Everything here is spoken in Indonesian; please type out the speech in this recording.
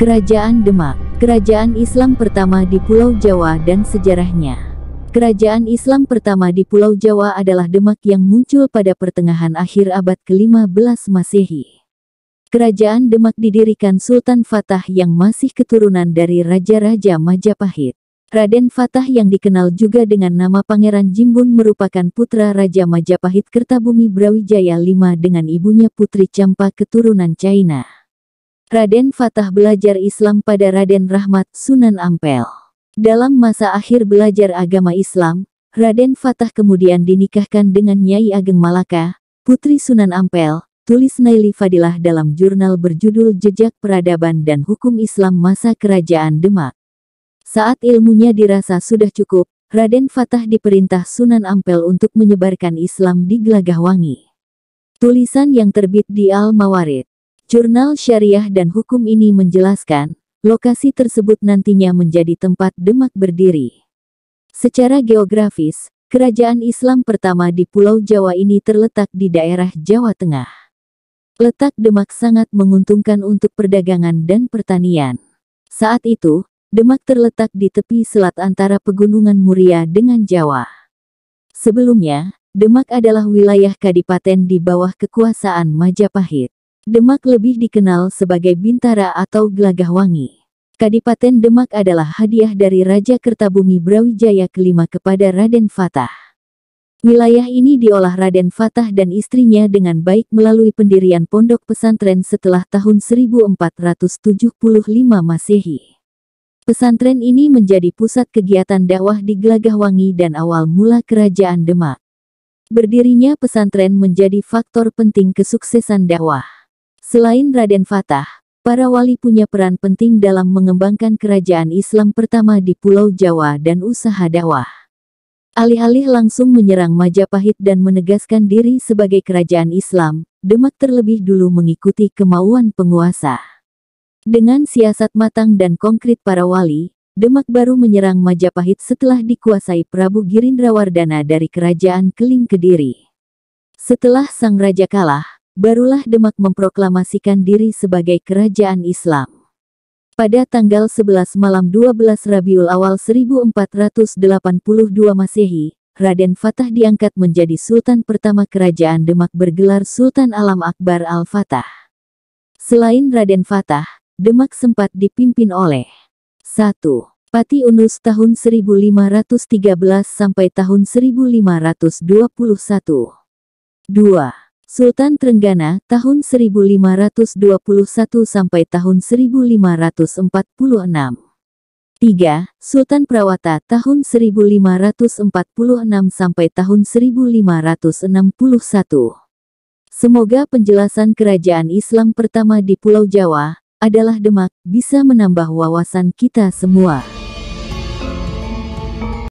Kerajaan Demak, kerajaan Islam pertama di Pulau Jawa dan sejarahnya. Kerajaan Islam pertama di Pulau Jawa adalah Demak yang muncul pada pertengahan akhir abad ke-15 Masehi. Kerajaan Demak didirikan Sultan Fatah yang masih keturunan dari Raja-Raja Majapahit. Raden Fatah yang dikenal juga dengan nama Pangeran Jimbun merupakan putra Raja Majapahit Kertabumi Brawijaya V dengan ibunya Putri Campa keturunan China. Raden Fatah belajar Islam pada Raden Rahmat Sunan Ampel. Dalam masa akhir belajar agama Islam, Raden Fatah kemudian dinikahkan dengan Nyai Ageng Malaka, Putri Sunan Ampel, tulis Naili Fadilah dalam jurnal berjudul Jejak Peradaban dan Hukum Islam Masa Kerajaan Demak. Saat ilmunya dirasa sudah cukup, Raden Fatah diperintah Sunan Ampel untuk menyebarkan Islam di Gelagahwangi. Tulisan yang terbit di Al-Mawarid Jurnal Syariah dan Hukum ini menjelaskan, lokasi tersebut nantinya menjadi tempat Demak berdiri. Secara geografis, kerajaan Islam pertama di Pulau Jawa ini terletak di daerah Jawa Tengah. Letak Demak sangat menguntungkan untuk perdagangan dan pertanian. Saat itu, Demak terletak di tepi selat antara pegunungan Muria dengan Jawa. Sebelumnya, Demak adalah wilayah kadipaten di bawah kekuasaan Majapahit. Demak lebih dikenal sebagai Bintara atau Gelagah Wangi. Kadipaten Demak adalah hadiah dari Raja Kertabumi Brawijaya kelima kepada Raden Fatah. Wilayah ini diolah Raden Fatah dan istrinya dengan baik melalui pendirian pondok pesantren setelah tahun 1475 Masehi. Pesantren ini menjadi pusat kegiatan dakwah di Gelagahwangi dan awal mula kerajaan Demak. Berdirinya pesantren menjadi faktor penting kesuksesan dakwah. Selain Raden Fatah, para wali punya peran penting dalam mengembangkan kerajaan Islam pertama di Pulau Jawa dan usaha dakwah. Alih-alih langsung menyerang Majapahit dan menegaskan diri sebagai kerajaan Islam, Demak terlebih dulu mengikuti kemauan penguasa. Dengan siasat matang dan konkret para wali, Demak baru menyerang Majapahit setelah dikuasai Prabu Girindrawardana dari kerajaan Keling Kediri. Setelah sang raja kalah, barulah Demak memproklamasikan diri sebagai kerajaan Islam. Pada tanggal 11 malam 12 Rabiul awal 1482 Masehi, Raden Fatah diangkat menjadi Sultan pertama Kerajaan Demak bergelar Sultan Alam Akbar Al-Fatah. Selain Raden Fatah, Demak sempat dipimpin oleh 1. Pati Unus tahun 1513 sampai tahun 1521 2. Sultan Trenggana tahun 1521 sampai tahun 1546. 3. Sultan Prawata tahun 1546 sampai tahun 1561. Semoga penjelasan kerajaan Islam pertama di Pulau Jawa adalah Demak bisa menambah wawasan kita semua.